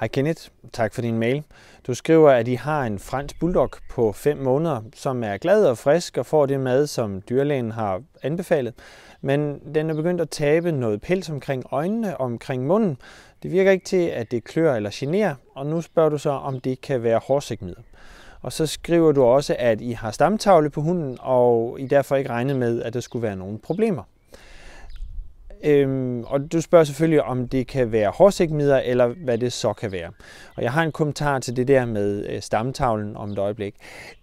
Hej Kenneth, tak for din mail. Du skriver, at I har en fransk bulldog på 5 måneder, som er glad og frisk og får det mad, som dyrlægen har anbefalet. Men den er begyndt at tabe noget pels omkring øjnene og omkring munden. Det virker ikke til, at det klør eller generer, og nu spørger du så, om det kan være hårsigtmiddel. Og så skriver du også, at I har stamtavle på hunden, og I derfor ikke regnet med, at der skulle være nogen problemer. Øhm, og du spørger selvfølgelig, om det kan være hårsigtmidler, eller hvad det så kan være. Og jeg har en kommentar til det der med øh, stamtavlen om et øjeblik.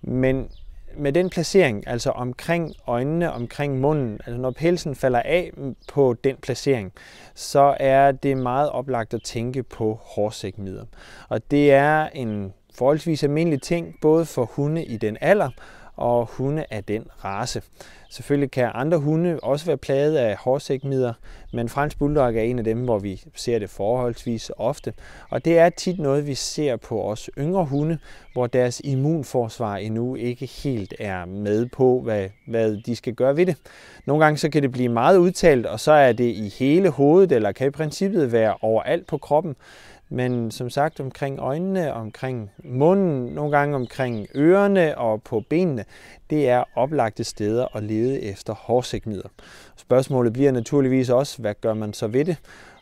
Men med den placering, altså omkring øjnene, omkring munden, altså når pelsen falder af på den placering, så er det meget oplagt at tænke på hårsækmider. Og det er en forholdsvis almindelig ting, både for hunde i den alder, og hunde af den race. Selvfølgelig kan andre hunde også være plaget af hårsækmider, men fransk bulldog er en af dem, hvor vi ser det forholdsvis ofte. Og det er tit noget, vi ser på os yngre hunde, hvor deres immunforsvar endnu ikke helt er med på, hvad, hvad de skal gøre ved det. Nogle gange så kan det blive meget udtalt, og så er det i hele hovedet, eller kan i princippet være overalt på kroppen. Men som sagt omkring øjnene, omkring munden, nogle gange omkring ørerne og på benene, det er oplagte steder at lede efter hårsækmider. Spørgsmålet bliver naturligvis også, hvad gør man så ved det?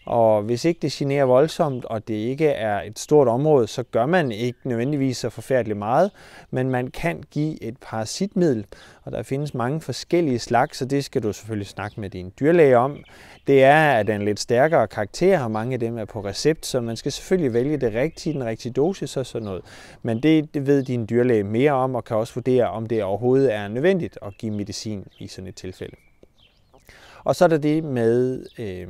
Og hvis ikke det generer voldsomt, og det ikke er et stort område, så gør man ikke nødvendigvis så forfærdeligt meget, men man kan give et parasitmiddel, og der findes mange forskellige slags, så det skal du selvfølgelig snakke med din dyrlæge om det er at den lidt stærkere karakter, og mange af dem er på recept, så man skal selvfølgelig vælge det rigtige, den rigtige dosis og sådan noget. Men det, det ved din dyrlæge mere om, og kan også vurdere, om det overhovedet er nødvendigt at give medicin i sådan et tilfælde. Og så er der det med øh,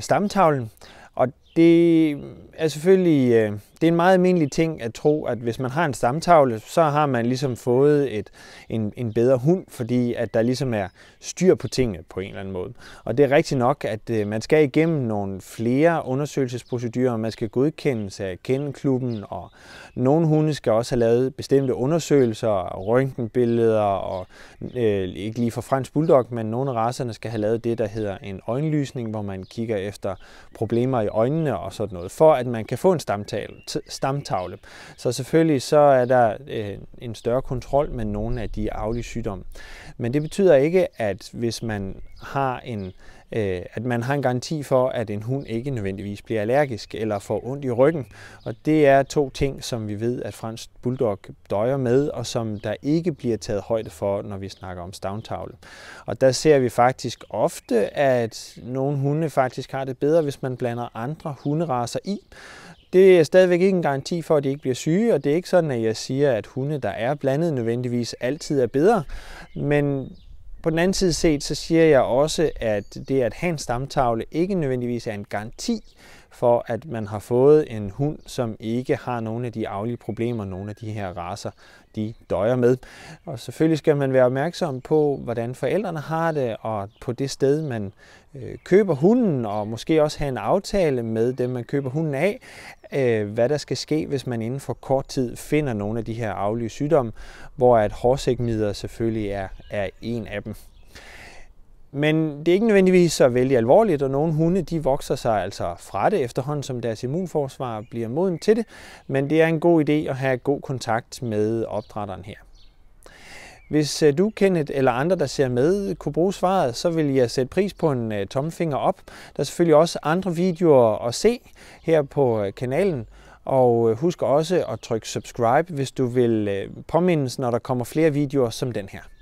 stamtavlen, og det er selvfølgelig... Øh, det er en meget almindelig ting at tro, at hvis man har en stamtavle, så har man ligesom fået et, en, en bedre hund, fordi at der ligesom er styr på tingene på en eller anden måde. Og det er rigtigt nok, at øh, man skal igennem nogle flere undersøgelsesprocedurer, man skal godkendes af kendeklubben, og nogle hunde skal også have lavet bestemte undersøgelser, røntgenbilleder, og øh, ikke lige for fransk bulldog, men nogle af racerne skal have lavet det, der hedder en øjenlysning, hvor man kigger efter problemer i øjnene og sådan noget, for at man kan få en stamtavle stamtavle. Så selvfølgelig så er der øh, en større kontrol med nogle af de arvelige sygdomme. Men det betyder ikke, at hvis man har en øh, at man har en garanti for, at en hund ikke nødvendigvis bliver allergisk eller får ondt i ryggen. Og det er to ting, som vi ved, at fransk bulldog døjer med, og som der ikke bliver taget højde for, når vi snakker om stavntavle. Og der ser vi faktisk ofte, at nogle hunde faktisk har det bedre, hvis man blander andre hunderaser i. Det er stadigvæk ikke en garanti for, at de ikke bliver syge, og det er ikke sådan, at jeg siger, at hunde, der er blandet nødvendigvis, altid er bedre. Men på den anden side set, så siger jeg også, at det at have en stamtavle ikke nødvendigvis er en garanti for at man har fået en hund, som ikke har nogle af de aflige problemer, nogle af de her raser, de døjer med. Og selvfølgelig skal man være opmærksom på, hvordan forældrene har det, og på det sted, man øh, køber hunden, og måske også have en aftale med dem, man køber hunden af, øh, hvad der skal ske, hvis man inden for kort tid finder nogle af de her aflige sygdomme, hvor at hårsækmider selvfølgelig er, er en af dem. Men det er ikke nødvendigvis så vældig alvorligt, og nogle hunde de vokser sig altså fra det efterhånden, som deres immunforsvar bliver moden til det. Men det er en god idé at have god kontakt med opdrætteren her. Hvis øh, du, Kenneth, eller andre, der ser med, kunne bruge svaret, så vil jeg sætte pris på en øh, tommelfinger op. Der er selvfølgelig også andre videoer at se her på øh, kanalen. Og husk også at trykke subscribe, hvis du vil påmindes, når der kommer flere videoer som den her.